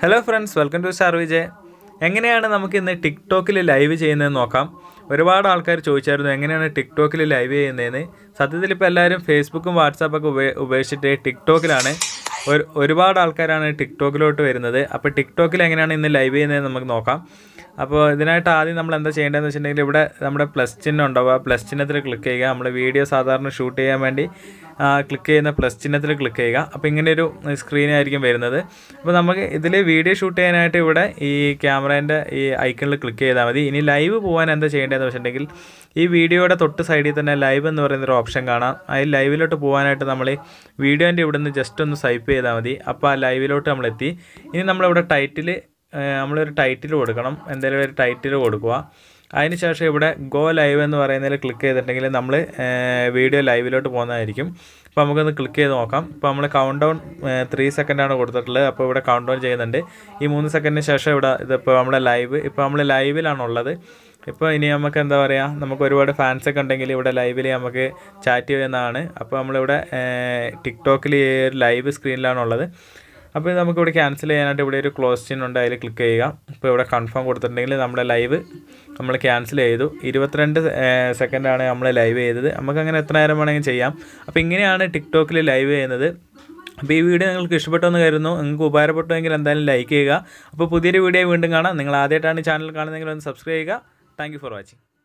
hello friends welcome to Star Vijay എങ്ങനെയാണ് നമുക്ക് ഇന്ന് ടിക്ടോക്കിൽ ലൈവ് ചെയ്യുന്നതെന്ന് നോക്കാം ഒരുപാട് ആൾക്കാർ ചോദിച്ചായിരുന്നു എങ്ങനെയാണ് ടിക്ടോക്കിൽ ലൈവ് ചെയ്യുന്നതെന്ന് സത്യത്തിൽ ഇപ്പോൾ എല്ലാവരും ഫേസ്ബുക്കും വാട്സാപ്പൊക്കെ ഉപ ഉപേക്ഷിച്ചിട്ട് ടിക്ടോക്കിലാണ് ഒരു ഒരുപാട് ആൾക്കാരാണ് ടിക്ടോക്കിലോട്ട് വരുന്നത് അപ്പോൾ ടിക്ടോക്കിൽ എങ്ങനെയാണ് ഇന്ന് ലൈവ് ചെയ്യുന്നതെന്ന് നമുക്ക് നോക്കാം അപ്പോൾ ഇതിനായിട്ട് ആദ്യം നമ്മൾ എന്താ ചെയ്യേണ്ടതെന്ന് വെച്ചിട്ടുണ്ടെങ്കിൽ ഇവിടെ നമ്മുടെ പ്ലസ് ചിഹ്നം ഉണ്ടാവുക പ്ലസ് ചിഹ്നത്തിൽ ക്ലിക്ക് ചെയ്യുക നമ്മൾ വീഡിയോ സാധാരണ ഷൂട്ട് ചെയ്യാൻ വേണ്ടി ക്ലിക്ക് ചെയ്യുന്ന പ്ലസ് ചിഹ്നത്തിൽ ക്ലിക്ക് ചെയ്യുക അപ്പോൾ ഇങ്ങനെ ഒരു സ്ക്രീനായിരിക്കും വരുന്നത് അപ്പോൾ നമുക്ക് ഇതിൽ വീഡിയോ ഷൂട്ട് ചെയ്യാനായിട്ട് ഇവിടെ ഈ ക്യാമറേൻ്റെ ഈ ഐക്കണിൽ ക്ലിക്ക് ചെയ്താൽ മതി ഇനി ലൈവ് പോകാൻ എന്താ ചെയ്യേണ്ടതെന്ന് വെച്ചിട്ടുണ്ടെങ്കിൽ ഈ വീഡിയോയുടെ തൊട്ട് സൈഡിൽ തന്നെ ലൈവ് എന്ന് പറയുന്നൊരു ഓപ്ഷൻ കാണാം അതിൽ ലൈവിലോട്ട് പോകാനായിട്ട് നമ്മൾ വീഡിയോൻ്റെ ഇവിടെ നിന്ന് ജസ്റ്റ് ഒന്ന് സ്വൈപ്പ് ചെയ്താൽ മതി അപ്പോൾ ആ ലൈവിലോട്ട് നമ്മളെത്തി ഇനി നമ്മളിവിടെ ടൈറ്റിൽ നമ്മളൊരു ടൈറ്റിൽ കൊടുക്കണം എന്തെങ്കിലും ഒരു ടൈറ്റിൽ കൊടുക്കുക അതിനുശേഷം ഇവിടെ ഗോ ലൈവ് എന്ന് പറയുന്നതിൽ ക്ലിക്ക് ചെയ്തിട്ടുണ്ടെങ്കിൽ നമ്മൾ വീഡിയോ ലൈവിലോട്ട് പോകുന്നതായിരിക്കും അപ്പോൾ നമുക്കൊന്ന് ക്ലിക്ക് ചെയ്ത് നോക്കാം അപ്പോൾ നമ്മൾ കൗണ്ട് ഡൗൺ ത്രീ സെക്കൻഡാണ് കൊടുത്തിട്ടുള്ളത് അപ്പോൾ ഇവിടെ കൗണ്ട് ഡൗൺ ചെയ്യുന്നുണ്ട് ഈ മൂന്ന് സെക്കൻഡിന് ശേഷം ഇവിടെ ഇതിപ്പോൾ നമ്മുടെ ലൈവ് ഇപ്പോൾ നമ്മൾ ലൈവിലാണുള്ളത് ഇപ്പോൾ ഇനി നമുക്ക് എന്താ പറയുക നമുക്ക് ഒരുപാട് ഫാൻസൊക്കെ ഉണ്ടെങ്കിൽ ഇവിടെ ലൈവിൽ നമുക്ക് ചാറ്റ് ചെയ്യുന്നതാണ് അപ്പോൾ നമ്മളിവിടെ ടിക്ടോക്കിൽ ലൈവ് സ്ക്രീനിലാണുള്ളത് അപ്പോൾ നമുക്ക് ഇവിടെ ക്യാൻസൽ ചെയ്യാനായിട്ട് ഇവിടെ ഒരു ക്ലോസ് ക്ലോസ്റ്റിൻ ഉണ്ട് അതിൽ ക്ലിക്ക് ചെയ്യുക ഇപ്പോൾ ഇവിടെ കൺഫേം കൊടുത്തിട്ടുണ്ടെങ്കിൽ നമ്മുടെ ലൈവ് നമ്മൾ ക്യാൻസൽ ചെയ്തു ഇരുപത്തിരണ്ട് സെക്കൻഡാണ് നമ്മൾ ലൈവ് ചെയ്തത് നമുക്ക് അങ്ങനെ എത്ര നേരം വേണമെങ്കിൽ ചെയ്യാം അപ്പോൾ ഇങ്ങനെയാണ് ടിക്ടോക്കിൽ ലൈവ് ചെയ്യുന്നത് അപ്പോൾ ഈ വീഡിയോ നിങ്ങൾക്ക് ഇഷ്ടപ്പെട്ടെന്ന് കരുതുന്നു നിങ്ങൾക്ക് ഉപകാരപ്പെട്ടുവെങ്കിൽ എന്തായാലും ലൈക്ക് ചെയ്യുക അപ്പോൾ പുതിയൊരു വീഡിയോ വീണ്ടും കാണാം നിങ്ങൾ ആദ്യമായിട്ടാണ് ചാനൽ കാണുന്നതെങ്കിൽ ഒന്ന് സബ്സ്ക്രൈബ് ചെയ്യുക താങ്ക് ഫോർ വാച്ചിങ്